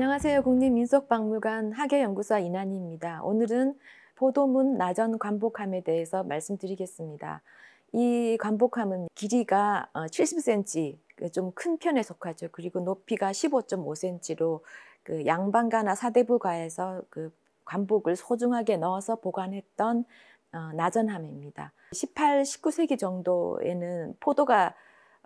안녕하세요. 국립민속박물관 학예연구사 이난희입니다. 오늘은 포도문 나전 관복함에 대해서 말씀드리겠습니다. 이 관복함은 길이가 70cm, 어, 그 좀큰 편에 속하죠. 그리고 높이가 15.5cm로 그 양반가나 사대부가에서 그 관복을 소중하게 넣어서 보관했던 어, 나전함입니다. 18, 19세기 정도에는 포도가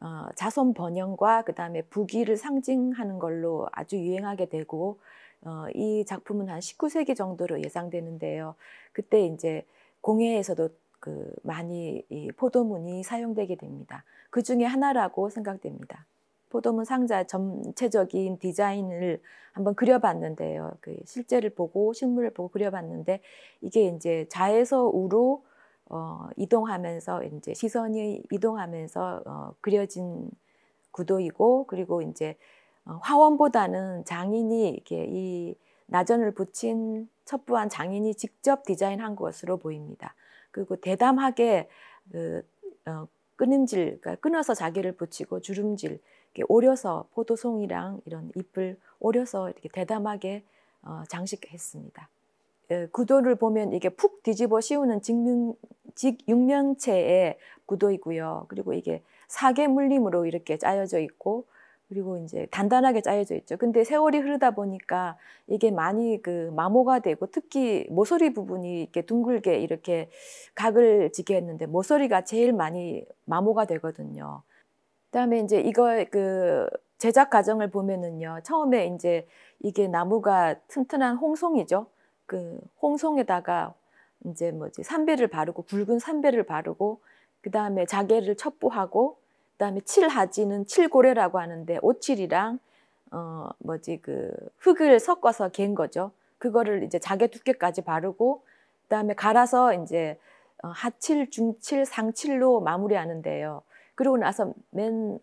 어, 자손 번영과 그 다음에 부귀를 상징하는 걸로 아주 유행하게 되고 어, 이 작품은 한 19세기 정도로 예상되는데요. 그때 이제 공예에서도 그 많이 이 포도문이 사용되게 됩니다. 그 중에 하나라고 생각됩니다. 포도문 상자 전체적인 디자인을 한번 그려봤는데요. 그 실제를 보고 식물을 보고 그려봤는데 이게 이제 자에서 우로 어, 이동하면서 이제 시선이 이동하면서 어, 그려진 구도이고 그리고 이제 어, 화원보다는 장인이 이렇게 이 나전을 붙인 첩부한 장인이 직접 디자인한 것으로 보입니다. 그리고 대담하게 그, 어, 끊임질, 그러니까 끊어서 자기를 붙이고 주름질, 이렇게 오려서 포도송이랑 이런 잎을 오려서 이렇게 대담하게 어, 장식했습니다. 예, 구도를 보면 이게 푹 뒤집어 씌우는 직능, 직육면체의 구도이고요. 그리고 이게 사계 물림으로 이렇게 짜여져 있고 그리고 이제 단단하게 짜여져 있죠. 근데 세월이 흐르다 보니까 이게 많이 그 마모가 되고 특히 모서리 부분이 이렇게 둥글게 이렇게 각을 지게 했는데 모서리가 제일 많이 마모가 되거든요. 그다음에 이제 이거 그 제작 과정을 보면은요. 처음에 이제 이게 나무가 튼튼한 홍송이죠. 그 홍송에다가 이제 뭐지 삼배를 바르고 굵은 삼배를 바르고 그 다음에 자개를 첩보하고 그 다음에 칠하지는 칠고래라고 하는데 오칠이랑 어 뭐지 그 흙을 섞어서 갠 거죠. 그거를 이제 자개 두께까지 바르고 그 다음에 갈아서 이제 어, 하칠, 중칠, 상칠로 마무리하는데요. 그러고 나서 맨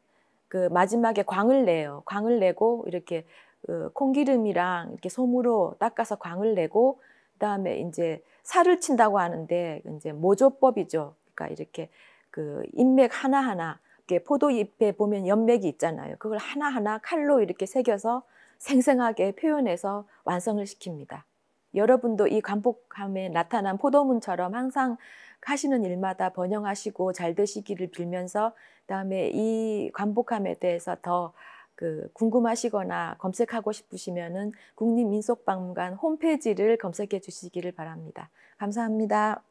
그 마지막에 광을 내요. 광을 내고 이렇게 그 콩기름이랑 이렇게 솜으로 닦아서 광을 내고 그다음에 이제 살을 친다고 하는데 이제 모조법이죠. 그러니까 이렇게 그 인맥 하나하나 이렇게 포도잎에 보면 연맥이 있잖아요. 그걸 하나하나 칼로 이렇게 새겨서 생생하게 표현해서 완성을 시킵니다. 여러분도 이 간복함에 나타난 포도문처럼 항상 하시는 일마다 번영하시고 잘 되시기를 빌면서 그다음에 이 간복함에 대해서 더그 궁금하시거나 검색하고 싶으시면은 국립민속박물관 홈페이지를 검색해 주시기를 바랍니다. 감사합니다.